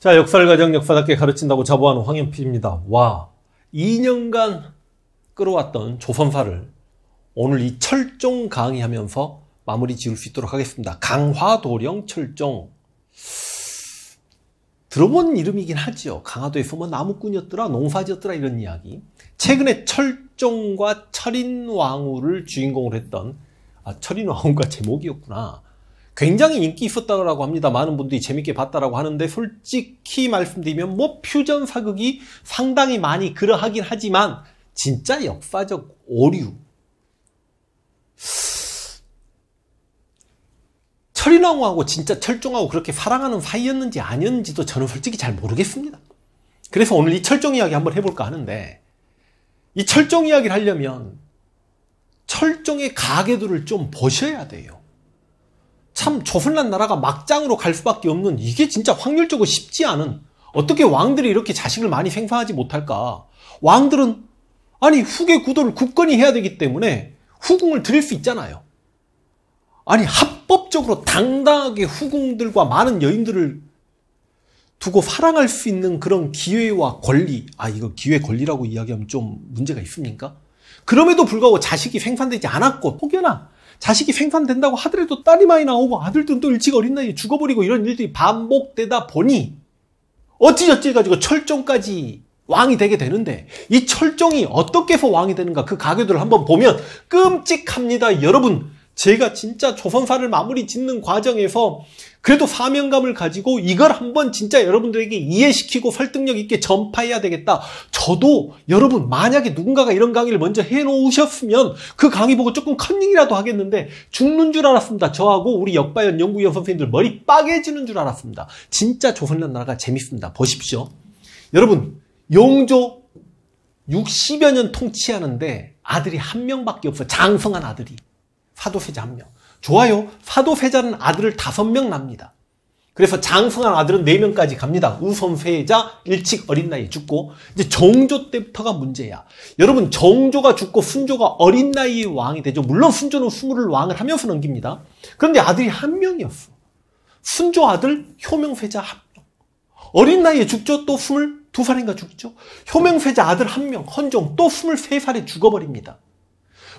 자, 역사를가정 역사답게 가르친다고 자부하는 황현필입니다. 와, 2년간 끌어왔던 조선사를 오늘 이 철종 강의하면서 마무리 지을 수 있도록 하겠습니다. 강화도령 철종. 들어본 이름이긴 하죠. 강화도에서 뭐 나무꾼이었더라, 농사지었더라 이런 이야기. 최근에 철종과 철인왕후를 주인공으로 했던 아, 철인왕후가 제목이었구나. 굉장히 인기 있었다고 합니다. 많은 분들이 재밌게 봤다라고 하는데 솔직히 말씀드리면 뭐 퓨전 사극이 상당히 많이 그러하긴 하지만 진짜 역사적 오류. 철인왕후하고 진짜 철종하고 그렇게 사랑하는 사이였는지 아니었는지도 저는 솔직히 잘 모르겠습니다. 그래서 오늘 이 철종 이야기 한번 해볼까 하는데 이 철종 이야기를 하려면 철종의 가계도를 좀 보셔야 돼요. 참저선란 나라가 막장으로 갈 수밖에 없는 이게 진짜 확률적으로 쉽지 않은 어떻게 왕들이 이렇게 자식을 많이 생산하지 못할까 왕들은 아니 후계 구도를 굳건히 해야 되기 때문에 후궁을 드릴 수 있잖아요 아니 합법적으로 당당하게 후궁들과 많은 여인들을 두고 사랑할 수 있는 그런 기회와 권리 아 이거 기회 권리라고 이야기하면 좀 문제가 있습니까? 그럼에도 불구하고 자식이 생산되지 않았고 혹여나 자식이 생산된다고 하더라도 딸이 많이 나오고 아들도 들또 일찍 어린 나이에 죽어버리고 이런 일들이 반복되다 보니 어찌저찌 해가지고 철종까지 왕이 되게 되는데 이 철종이 어떻게 해서 왕이 되는가 그 가교들을 한번 보면 끔찍합니다 여러분 제가 진짜 조선사를 마무리 짓는 과정에서 그래도 사명감을 가지고 이걸 한번 진짜 여러분들에게 이해시키고 설득력 있게 전파해야 되겠다. 저도 여러분 만약에 누군가가 이런 강의를 먼저 해놓으셨으면 그 강의 보고 조금 컨닝이라도 하겠는데 죽는 줄 알았습니다. 저하고 우리 역바연 연구위원 선생님들 머리 빠개지는 줄 알았습니다. 진짜 조선란 나라가 재밌습니다. 보십시오. 여러분 용조 60여 년 통치하는데 아들이 한 명밖에 없어. 장성한 아들이. 사도세자 한 명. 좋아요. 사도세자는 아들을 다섯 명 납니다. 그래서 장성한 아들은 네 명까지 갑니다. 우선세자 일찍 어린 나이에 죽고 이제 정조 때부터가 문제야. 여러분 정조가 죽고 순조가 어린 나이에 왕이 되죠. 물론 순조는 스물을 왕을 하면서 넘깁니다. 그런데 아들이 한 명이었어. 순조 아들 효명세자 한 명. 어린 나이에 죽죠. 또 스물 두 살인가 죽죠. 효명세자 아들 한 명. 헌종 또 스물세 살에 죽어버립니다.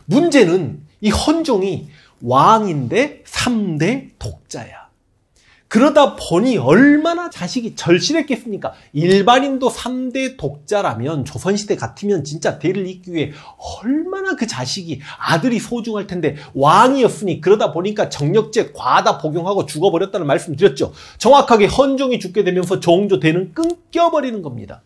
문제는 이 헌종이 왕인데 3대 독자야. 그러다 보니 얼마나 자식이 절실했겠습니까? 일반인도 3대 독자라면 조선시대 같으면 진짜 대를 잇기 위해 얼마나 그 자식이 아들이 소중할 텐데 왕이었으니 그러다 보니까 정력제 과다 복용하고 죽어버렸다는 말씀 드렸죠. 정확하게 헌종이 죽게 되면서 정조대는 끊겨버리는 겁니다.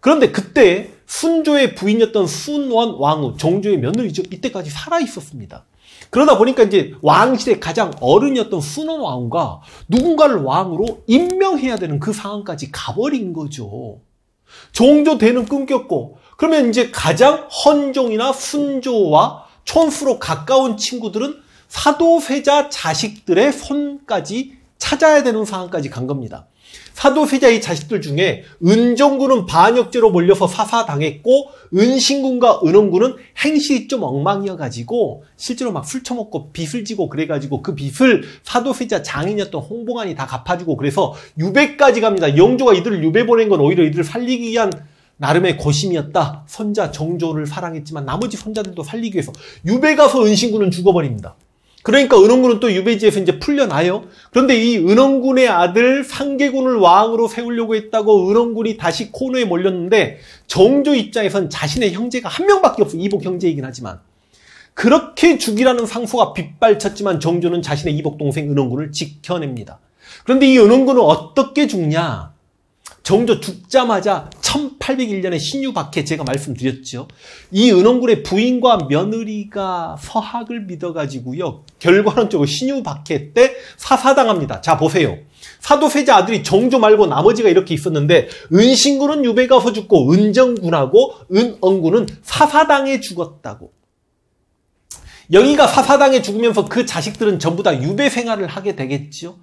그런데 그때 순조의 부인이었던 순원 왕후, 정조의 며느리죠. 이때까지 살아 있었습니다. 그러다 보니까 이제 왕실의 가장 어른이었던 순원 왕후가 누군가를 왕으로 임명해야 되는 그 상황까지 가버린 거죠. 종조 대는 끊겼고 그러면 이제 가장 헌종이나 순조와 촌수로 가까운 친구들은 사도세자 자식들의 손까지 찾아야 되는 상황까지 간 겁니다. 사도세자의 자식들 중에 은정군은 반역죄로 몰려서 사사당했고 은신군과 은원군은 행실이 좀 엉망이어가지고 실제로 막 술 처먹고 빚을 지고 그래가지고 그 빚을 사도세자 장인이었던 홍봉안이 다 갚아주고 그래서 유배까지 갑니다. 영조가 이들을 유배 보낸 건 오히려 이들을 살리기 위한 나름의 고심이었다. 선자 정조를 사랑했지만 나머지 선자들도 살리기 위해서 유배 가서 은신군은 죽어버립니다. 그러니까 은원군은 또 유배지에서 이제 풀려나요. 그런데 이 은원군의 아들 상계군을 왕으로 세우려고 했다고 은원군이 다시 코너에 몰렸는데 정조 입장에선 자신의 형제가 한 명밖에 없어. 이복 형제이긴 하지만. 그렇게 죽이라는 상소가 빗발쳤지만 정조는 자신의 이복 동생 은원군을 지켜냅니다. 그런데 이 은원군은 어떻게 죽냐? 정조 죽자마자 1801년에 신유박해 제가 말씀드렸죠. 이 은원군의 부인과 며느리가 서학을 믿어가지고요. 결과론적으로 신유박해 때 사사당합니다. 자 보세요. 사도세자 아들이 정조 말고 나머지가 이렇게 있었는데 은신군은 유배 가서 죽고 은정군하고 은언군은 사사당해 죽었다고. 영희가사사당해 죽으면서 그 자식들은 전부 다 유배 생활을 하게 되겠지요.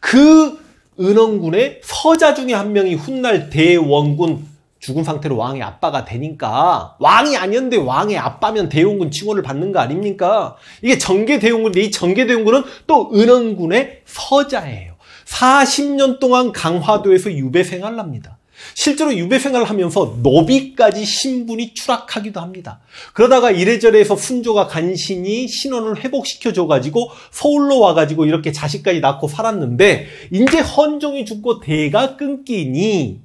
그 은원군의 서자 중에 한 명이 훗날 대원군 죽은 상태로 왕의 아빠가 되니까 왕이 아니었는데 왕의 아빠면 대원군 칭호를 받는 거 아닙니까? 이게 정계대원군인데이정계대원군은또 은원군의 서자예요. 40년 동안 강화도에서 유배 생활을 합니다. 실제로 유배 생활을 하면서 노비까지 신분이 추락하기도 합니다. 그러다가 이래저래 해서 순조가 간신히 신원을 회복시켜줘가지고 서울로 와가지고 이렇게 자식까지 낳고 살았는데 이제 헌종이 죽고 대가 끊기니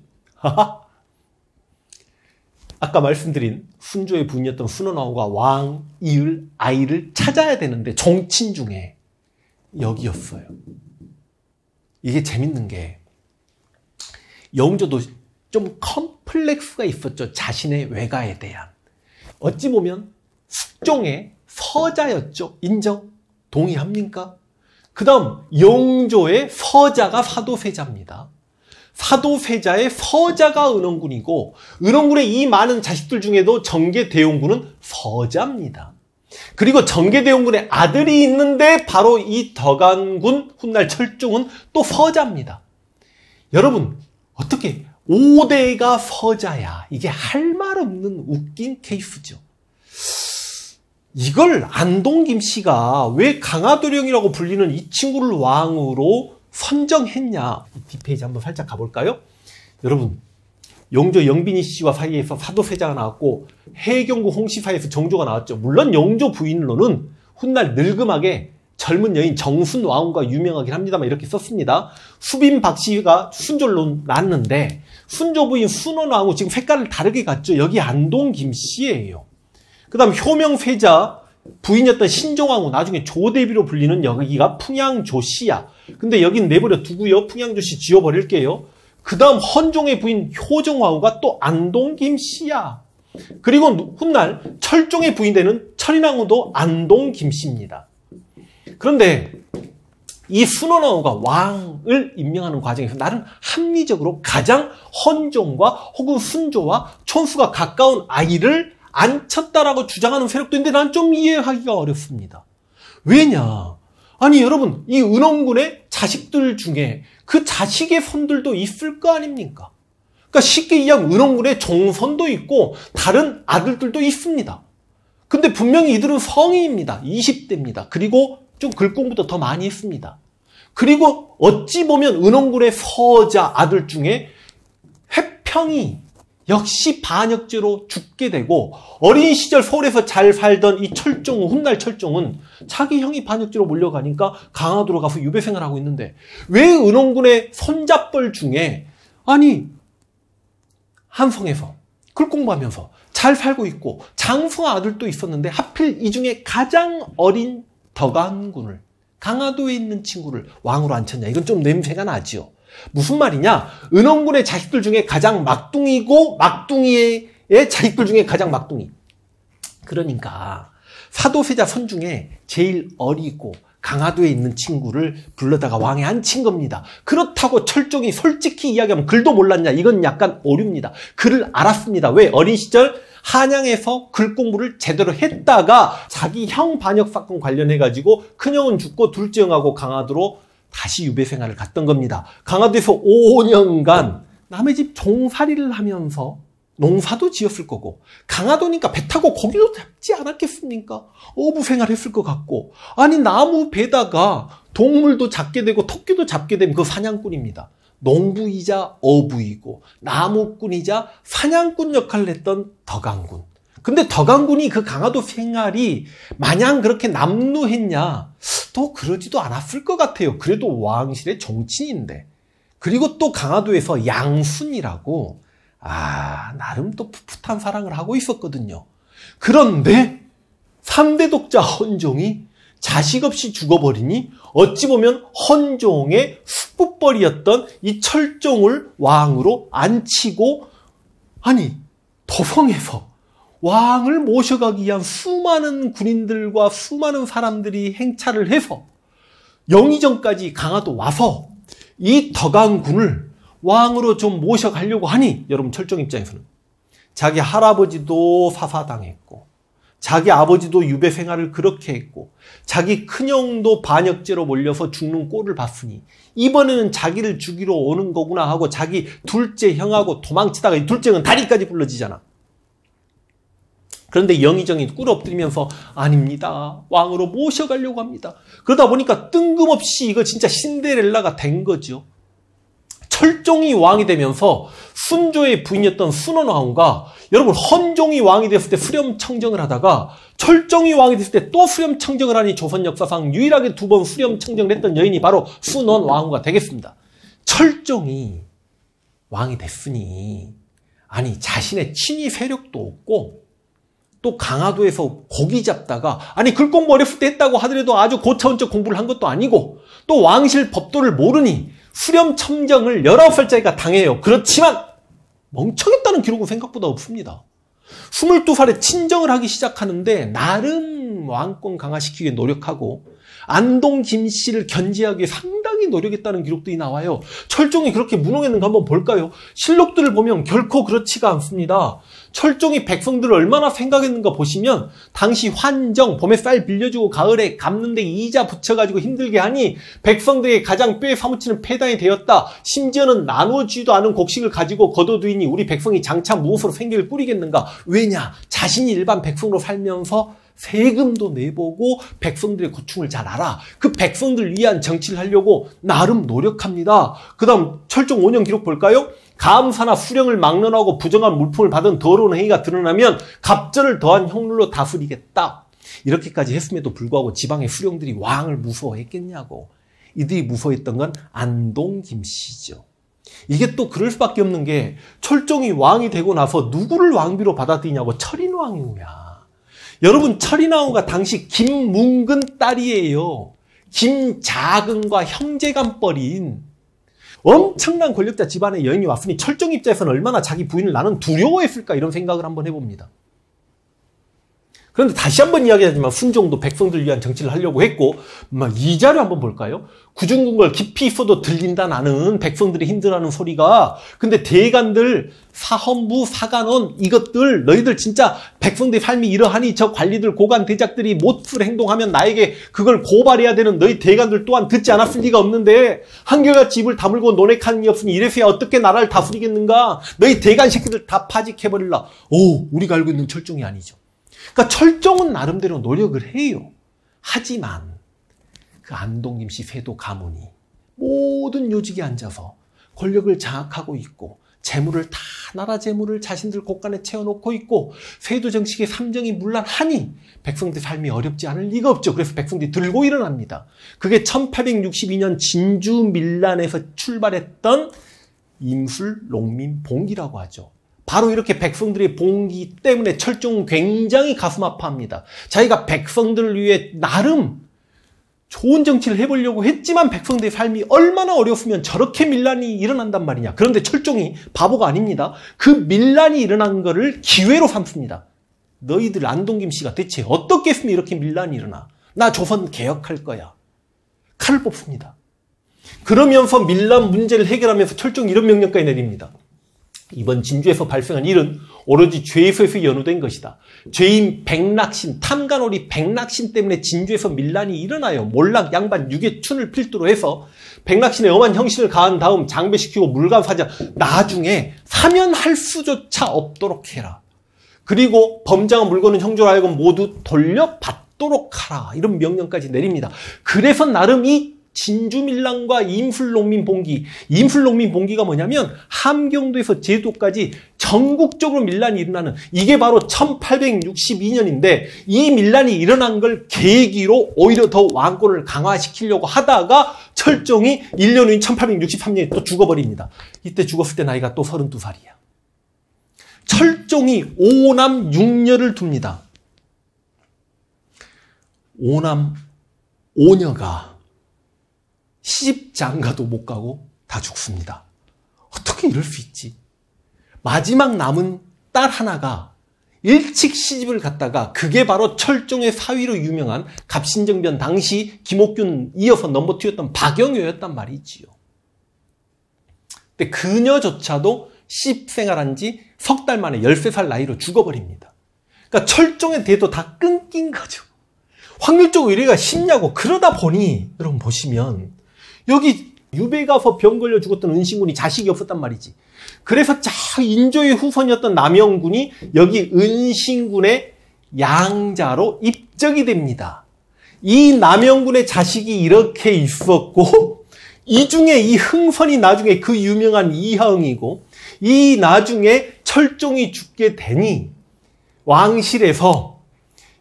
아까 말씀드린 순조의 부인이었던 순원왕후가 왕, 이을, 아이를 찾아야 되는데 정친 중에 여기였어요. 이게 재밌는 게 영조도 좀 컴플렉스가 있었죠. 자신의 외가에 대한. 어찌 보면 숙종의 서자였죠. 인정? 동의합니까? 그 다음 영조의 서자가 사도세자입니다. 사도세자의 서자가 은원군이고 은원군의 이 많은 자식들 중에도 정계대용군은 서자입니다. 그리고 정계대용군의 아들이 있는데 바로 이더안군 훗날 철종은 또 서자입니다. 여러분 어떻게 5대가 서자야. 이게 할 말 없는 웃긴 케이스죠. 이걸 안동김 씨가 왜 강화도령이라고 불리는 이 친구를 왕으로 선정했냐. 뒷페이지 한번 살짝 가볼까요? 여러분, 영조 영빈이 씨와 사이에서 사도세자가 나왔고 해경구 홍씨 사이에서 정조가 나왔죠. 물론 영조 부인로는 훗날 늙음하게 젊은 여인 정순 왕후가 유명하긴 합니다만 이렇게 썼습니다. 수빈 박씨가 순절로 났는데 순조부인 순원 왕후 지금 색깔을 다르게 갔죠. 여기 안동 김씨예요. 그 다음 효명세자 부인이었던 신종왕후 나중에 조대비로 불리는 여기가 풍양조씨야. 근데 여긴 내버려 두고요. 풍양조씨 지워버릴게요. 그 다음 헌종의 부인 효종왕후가 또 안동 김씨야. 그리고 훗날 철종의 부인 되는 철인왕후도 안동 김씨입니다. 그런데 이 순언어가 왕을 임명하는 과정에서 나는 합리적으로 가장 헌종과 혹은 순조와 촌수가 가까운 아이를 안 쳤다라고 주장하는 세력도 있는데 난 좀 이해하기가 어렵습니다. 왜냐? 아니 여러분 이 은원군의 자식들 중에 그 자식의 손들도 있을 거 아닙니까? 그러니까 쉽게 이야기하면 은원군의 종선도 있고 다른 아들들도 있습니다. 근데 분명히 이들은 성인입니다. 20대입니다. 그리고 좀 글공부도 더 많이 했습니다. 그리고 어찌 보면 은원군의 서자 아들 중에 해평이 역시 반역죄로 죽게 되고 어린 시절 서울에서 잘 살던 이철종 훗날 철종은 자기 형이 반역죄로 몰려가니까 강화도로 가서 유배 생활하고 있는데 왜 은원군의 손잡벌 중에 아니 한성에서 글공부하면서 잘 살고 있고 장수 아들도 있었는데 하필 이 중에 가장 어린 덕안군을 강화도에 있는 친구를 왕으로 앉혔냐. 이건 좀 냄새가 나지요. 무슨 말이냐? 은원군의 자식들 중에 가장 막둥이고 막둥이의 자식들 중에 가장 막둥이. 그러니까 사도세자 선 중에 제일 어리고 강화도에 있는 친구를 불러다가 왕에 앉힌 겁니다. 그렇다고 철종이 솔직히 이야기하면 글도 몰랐냐? 이건 약간 오류입니다. 글을 알았습니다. 왜? 어린 시절 한양에서 글 공부를 제대로 했다가 자기 형 반역 사건 관련해가지고 큰형은 죽고 둘째 형하고 강화도로 다시 유배 생활을 갔던 겁니다. 강화도에서 5년간 남의 집 종살이를 하면서 농사도 지었을 거고 강화도니까 배 타고 거기도 잡지 않았겠습니까? 어부 생활했을 것 같고 아니 나무 배다가 동물도 잡게 되고 토끼도 잡게 되면 그 사냥꾼입니다. 농부이자 어부이고 나무꾼이자 사냥꾼 역할을 했던 더강군 근데 더강군이그 강화도 생활이 마냥 그렇게 남루했냐? 또 그러지도 않았을 것 같아요. 그래도 왕실의 정치인인데. 그리고 또 강화도에서 양순이라고 아 나름 또 풋풋한 사랑을 하고 있었거든요. 그런데 3대 독자 헌종이 자식 없이 죽어버리니 어찌 보면 헌종의 숯불벌이었던 이 철종을 왕으로 앉히고 아니 도성에서 왕을 모셔가기 위한 수많은 군인들과 수많은 사람들이 행차를 해서 영의정까지 강화도 와서 이 덕왕군을 왕으로 좀 모셔가려고 하니 여러분 철종 입장에서는 자기 할아버지도 사사당했고 자기 아버지도 유배 생활을 그렇게 했고 자기 큰형도 반역죄로 몰려서 죽는 꼴을 봤으니 이번에는 자기를 죽이러 오는 거구나 하고 자기 둘째 형하고 도망치다가 이 둘째는 다리까지 불러지잖아. 그런데 영의정이 꿇어 엎드리면서 아닙니다. 왕으로 모셔가려고 합니다. 그러다 보니까 뜬금없이 이거 진짜 신데렐라가 된 거죠. 설종이 왕이 되면서 순조의 부인이었던 순원왕후가 여러분 헌종이 왕이 됐을 때 수렴청정을 하다가 철종이 왕이 됐을 때 또 수렴청정을 하니 조선 역사상 유일하게 두 번 수렴청정을 했던 여인이 바로 순원왕후가 되겠습니다. 철종이 왕이 됐으니 아니 자신의 친위 세력도 없고 또 강화도에서 고기 잡다가 아니 글공부 어렸을 때 했다고 하더라도 아주 고차원적 공부를 한 것도 아니고 또 왕실 법도를 모르니 수렴 첨정을 19살짜리가 당해요. 그렇지만 멍청했다는 기록은 생각보다 없습니다. 22살에 친정을 하기 시작하는데 나름 왕권 강화시키기 위해 노력하고 안동 김씨를 견제하기 위해 굉장히 노력했다는 기록들이 나와요. 철종이 그렇게 무능했는가 한번 볼까요? 실록들을 보면 결코 그렇지가 않습니다. 철종이 백성들을 얼마나 생각했는가 보시면 당시 환정, 봄에 쌀 빌려주고 가을에 갚는데 이자 붙여가지고 힘들게 하니 백성들에게 가장 뼈에 사무치는 폐단이 되었다. 심지어는 나누지도 않은 곡식을 가지고 거둬두이니 우리 백성이 장차 무엇으로 생계를 뿌리겠는가 왜냐? 자신이 일반 백성으로 살면서 세금도 내보고 백성들의 고충을 잘 알아. 그 백성들 위한 정치를 하려고 나름 노력합니다. 그 다음 철종 5년 기록 볼까요? 감사나 수령을 막론하고 부정한 물품을 받은 더러운 행위가 드러나면 갑절을 더한 형률로 다스리겠다. 이렇게까지 했음에도 불구하고 지방의 수령들이 왕을 무서워했겠냐고. 이들이 무서워했던 건 안동 김씨죠. 이게 또 그럴 수밖에 없는 게 철종이 왕이 되고 나서 누구를 왕비로 받아들이냐고 철인왕이냐. 여러분 철인나온가 당시 김문근 딸이에요. 김자근과 형제간벌인 엄청난 권력자 집안의 여인이 왔으니 철종 입장에서는 얼마나 자기 부인을 나는 두려워했을까 이런 생각을 한번 해봅니다. 그런데 다시 한 번 이야기하지만 훈종도 백성들 위한 정치를 하려고 했고 이 자료 한 번 볼까요? 구중궁걸 깊이 있어도 들린다 나는 백성들이 힘들어하는 소리가 근데 대관들 사헌부 사관원 이것들 너희들 진짜 백성들의 삶이 이러하니 저 관리들 고관 대작들이 못풀 행동하면 나에게 그걸 고발해야 되는 너희 대관들 또한 듣지 않았을 리가 없는데 한결같이 입을 다물고 논핵하는 게 없으니 이래서야 어떻게 나라를 다스리겠는가 너희 대관 새끼들 다 파직해버릴라 오 우리가 알고 있는 철종이 아니죠 그러니까 철종은 나름대로 노력을 해요. 하지만 그안동임시 세도 가문이 모든 요직에 앉아서 권력을 장악하고 있고 재물을 다 나라 재물을 자신들 곳간에 채워놓고 있고 세도 정식의 삼정이 물란하니 백성들 삶이 어렵지 않을 리가 없죠. 그래서 백성들이 들고 일어납니다. 그게 1862년 진주 밀란에서 출발했던 임술 농민 봉기라고 하죠. 바로 이렇게 백성들의 봉기 때문에 철종은 굉장히 가슴 아파합니다. 자기가 백성들을 위해 나름 좋은 정치를 해보려고 했지만 백성들의 삶이 얼마나 어려웠으면 저렇게 밀란이 일어난단 말이냐. 그런데 철종이 바보가 아닙니다. 그 밀란이 일어난 거를 기회로 삼습니다. 너희들 안동김 씨가 대체 어떻게 했으면 이렇게 밀란이 일어나? 나 조선 개혁할 거야. 칼을 뽑습니다. 그러면서 밀란 문제를 해결하면서 철종 이런 명령까지 내립니다. 이번 진주에서 발생한 일은 오로지 죄에서 연루된 것이다. 죄인 백낙신, 탐관오리 백낙신 때문에 진주에서 밀란이 일어나요. 몰락 양반 유괴춘을 필두로 해서 백낙신의 엄한 형신을 가한 다음 장배시키고 물감사자 나중에 사면할 수조차 없도록 해라. 그리고 범장한 물건은 형조로 하여금 모두 돌려받도록 하라. 이런 명령까지 내립니다. 그래서 나름 이 진주밀랑과 인플농민 봉기. 인플농민 봉기가 뭐냐면 함경도에서 제도까지 전국적으로 밀란이 일어나는 이게 바로 1862년인데 이 밀란이 일어난 걸 계기로 오히려 더 왕권을 강화시키려고 하다가 철종이 1년 후인 1863년에 또 죽어버립니다. 이때 죽었을 때 나이가 또 32살이야. 철종이 5남 6녀를 둡니다. 5남 5녀가 시집 장가도 못 가고 다 죽습니다. 어떻게 이럴 수 있지? 마지막 남은 딸 하나가 일찍 시집을 갔다가 그게 바로 철종의 사위로 유명한 갑신정변 당시 김옥균 이어서 넘버투였던 박영효였단 말이지요. 근데 그녀조차도 시집 생활한 지 석 달 만에 13살 나이로 죽어버립니다. 그러니까 철종의 대도 다 끊긴 거죠. 확률적으로 이래가 쉽냐고 그러다 보니 여러분 보시면 여기 유배 가서 병 걸려 죽었던 은신군이 자식이 없었단 말이지. 그래서 자 인조의 후손이었던 남영군이 여기 은신군의 양자로 입적이 됩니다. 이 남영군의 자식이 이렇게 있었고 이 중에 이 흥선이 나중에 그 유명한 이하응이고 이 나중에 철종이 죽게 되니 왕실에서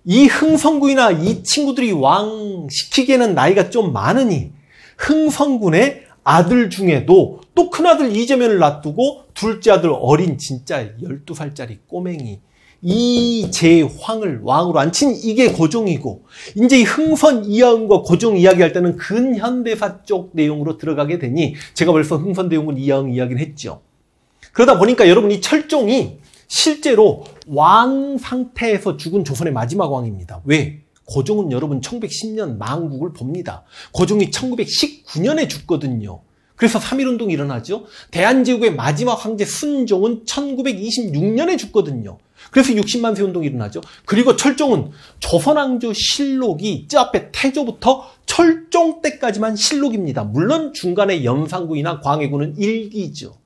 이흥선군이나이 친구들이 왕 시키기에는 나이가 좀 많으니 흥성군의 아들 중에도 또 큰아들 이재명을 놔두고 둘째 아들 어린 진짜 12살짜리 꼬맹이 이제황을 왕으로 앉힌 이게 고종이고 이제 이 흥선 이하음과 고종 이야기할 때는 근현대사 쪽 내용으로 들어가게 되니 제가 벌써 흥선 대용은 이하음 이야기를 했죠. 그러다 보니까 여러분 이 철종이 실제로 왕 상태에서 죽은 조선의 마지막 왕입니다. 왜? 고종은 여러분 1910년 망국을 봅니다. 고종이 1919년에 죽거든요. 그래서 3.1운동이 일어나죠. 대한제국의 마지막 황제 순종은 1926년에 죽거든요. 그래서 60만 세 운동이 일어나죠. 그리고 철종은 조선왕조 실록이 저 앞에 태조부터 철종 때까지만 실록입니다. 물론 중간에 연산군이나 광해군은 일기죠.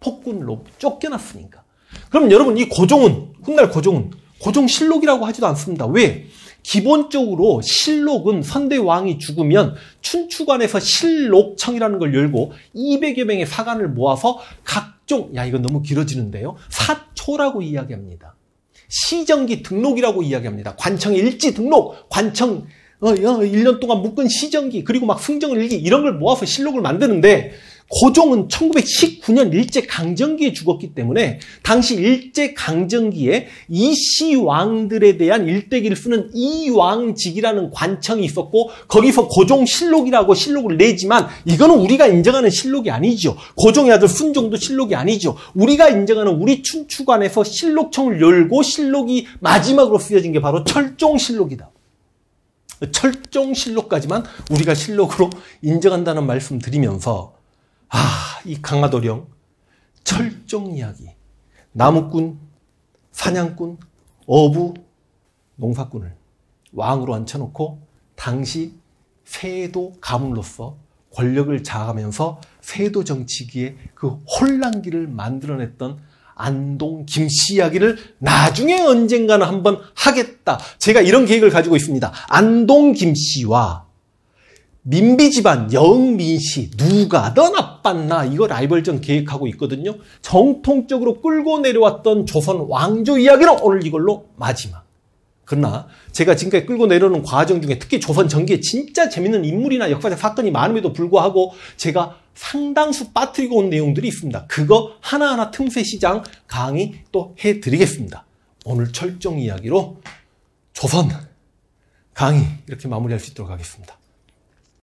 폭군으로 쫓겨났으니까. 그럼 여러분 이 고종은 훗날 고종은 고종 실록이라고 하지도 않습니다. 왜? 기본적으로 실록은 선대왕이 죽으면 춘추관에서 실록청이라는 걸 열고 200여 명의 사관을 모아서 각종 야 이거 너무 길어지는데요. 사초라고 이야기합니다. 시정기 등록이라고 이야기합니다. 관청 일지 등록, 관청 어, 1년 어, 동안 묶은 시정기, 그리고 막 승정일기 을 이런 걸 모아서 실록을 만드는데 고종은 1919년 일제강점기에 죽었기 때문에 당시 일제강점기에 이씨왕들에 대한 일대기를 쓰는 이왕직이라는 관청이 있었고 거기서 고종실록이라고 실록을 내지만 이거는 우리가 인정하는 실록이 아니죠. 고종의 아들 순종도 실록이 아니죠. 우리가 인정하는 우리 춘추관에서 실록청을 열고 실록이 마지막으로 쓰여진 게 바로 철종실록이다. 철종실록까지만 우리가 실록으로 인정한다는 말씀 드리면서 아, 이 강화도령 철종 이야기. 나무꾼, 사냥꾼, 어부, 농사꾼을 왕으로 앉혀놓고 당시 세도 가문으로서 권력을 자하면서 아 세도 정치기의 그 혼란기를 만들어냈던 안동 김씨 이야기를 나중에 언젠가는 한번 하겠다. 제가 이런 계획을 가지고 있습니다. 안동 김씨와 민비 집안 영민 씨 누가 더나 맞받나 이거 라이벌전 계획하고 있거든요. 정통적으로 끌고 내려왔던 조선 왕조 이야기는 오늘 이걸로 마지막. 그러나 제가 지금까지 끌고 내려오는 과정 중에 특히 조선 전기에 진짜 재밌는 인물이나 역사적 사건이 많음에도 불구하고 제가 상당수 빠뜨리고 온 내용들이 있습니다. 그거 하나하나 틈새 시장 강의 또 해드리겠습니다. 오늘 철정 이야기로 조선 강의 이렇게 마무리할 수 있도록 하겠습니다.